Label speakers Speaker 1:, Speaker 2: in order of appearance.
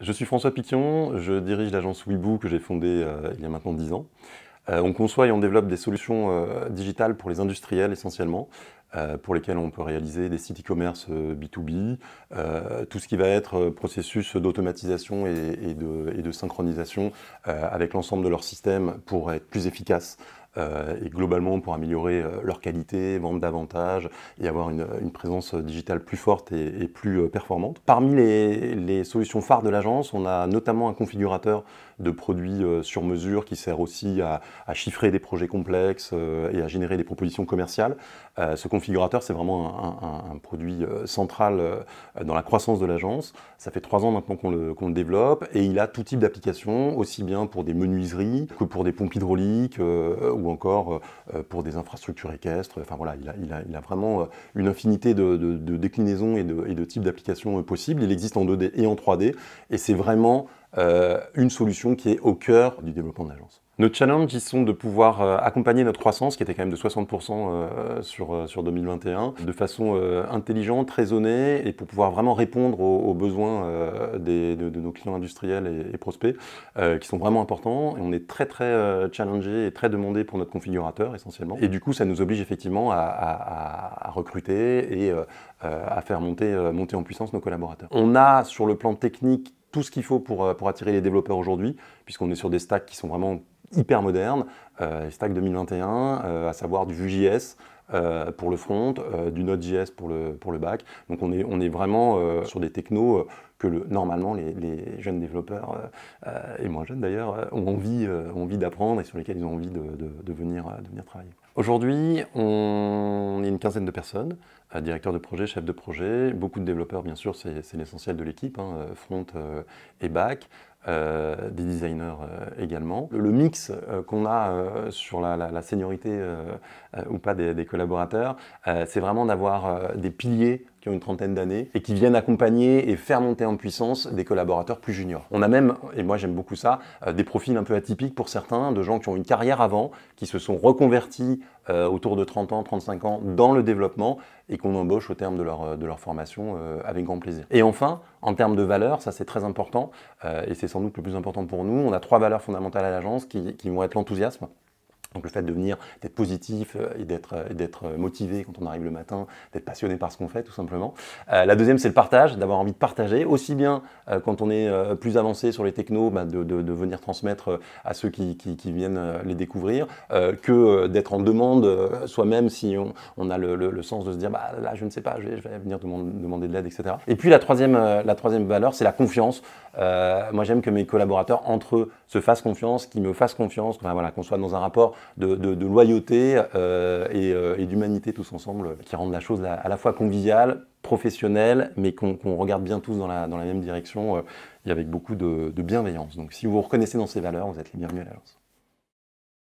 Speaker 1: Je suis François Piquion, je dirige l'agence Weboo que j'ai fondée euh, il y a maintenant 10 ans. Euh, on conçoit et on développe des solutions euh, digitales pour les industriels essentiellement, pour lesquelles on peut réaliser des sites e-commerce B2B, tout ce qui va être processus d'automatisation et, et, de, synchronisation avec l'ensemble de leur système pour être plus efficace euh, et globalement pour améliorer euh, leur qualité, vendre davantage et avoir une, présence euh, digitale plus forte et, plus performante. Parmi les, solutions phares de l'agence, on a notamment un configurateur de produits sur mesure qui sert aussi à, chiffrer des projets complexes et à générer des propositions commerciales. Ce configurateur, c'est vraiment un, produit central dans la croissance de l'agence. Ça fait trois ans maintenant qu'on le, développe et il a tout type d'applications, aussi bien pour des menuiseries que pour des pompes hydrauliques encore euh, euh, pour des infrastructures équestres. Enfin voilà, il a, vraiment euh, une infinité de, déclinaisons et de, et de types d'applications possibles. Il existe en 2D et en 3D, et c'est vraiment euh, une solution qui est au cœur du développement de l'agence. Nos challenges, sont de pouvoir euh, accompagner notre croissance, qui était quand même de 60% euh, sur, sur 2021, de façon intelligente, raisonnée, et pour pouvoir vraiment répondre aux, besoins des, de, nos clients industriels et, prospects, qui sont vraiment importants. Et on est très, très challengé et très demandé pour notre configurateur, essentiellement. Et du coup, ça nous oblige effectivement à, recruter et à faire monter, monter en puissance nos collaborateurs. On a, sur le plan technique, tout ce qu'il faut euh, pour, attirer les développeurs aujourd'hui, puisqu'on est sur des stacks qui sont vraiment hyper modernes, euh, stacks 2021, euh, à savoir du Vue.js euh, pour le front, du Node.js pour le, pour le back. Donc on est, on est vraiment sur des technos que le, normalement les, jeunes développeurs, euh, euh, et moins jeunes d'ailleurs, euh, ont envie, envie d'apprendre et sur lesquels ils ont envie de, venir, de venir, travailler. Aujourd'hui, on est une quinzaine de personnes, directeurs de projet, chefs de projet, beaucoup de développeurs bien sûr, c'est l'essentiel de l'équipe, hein, front et back. des designers également. Le, mix qu'on a sur la, la, seniorité ou pas des, des collaborateurs, c'est vraiment d'avoir des piliers une trentaine d'années et qui viennent accompagner et faire monter en puissance des collaborateurs plus juniors. On a même, et moi j'aime beaucoup ça, euh, des profils un peu atypiques pour certains, de gens qui ont une carrière avant, qui se sont reconvertis euh, autour de 30 ans, 35 ans dans le développement et qu'on embauche au terme de leur, euh, de leur formation avec grand plaisir. Et enfin, en termes de valeurs, ça c'est très important et c'est sans doute le plus important pour nous, on a trois valeurs fondamentales à l'agence qui, qui vont être l'enthousiasme, donc le fait de venir, d'être positif euh, et d'être euh, euh, motivé quand on arrive le matin, d'être passionné par ce qu'on fait tout simplement. la deuxième, c'est le partage, d'avoir envie de partager, aussi bien quand on est plus avancé sur les technos, bah, de, venir transmettre à ceux qui, viennent les découvrir, que d'être en demande soi-même si on, a le, sens de se dire bah, là je ne sais pas, je vais, venir demander, de l'aide, etc. Et puis la troisième, la troisième valeur, c'est la confiance. moi j'aime que mes collaborateurs entre eux se fassent confiance, qu'ils me fassent confiance, voilà, qu'on soit dans un rapport de, loyauté euh, euh, et, d'humanité tous ensemble qui rendent la chose à la fois conviviale, professionnelle, mais qu'on regarde bien tous dans la, même direction euh, et avec beaucoup de, bienveillance. Donc si vous vous reconnaissez dans ces valeurs, vous êtes les bienvenus à l'agence.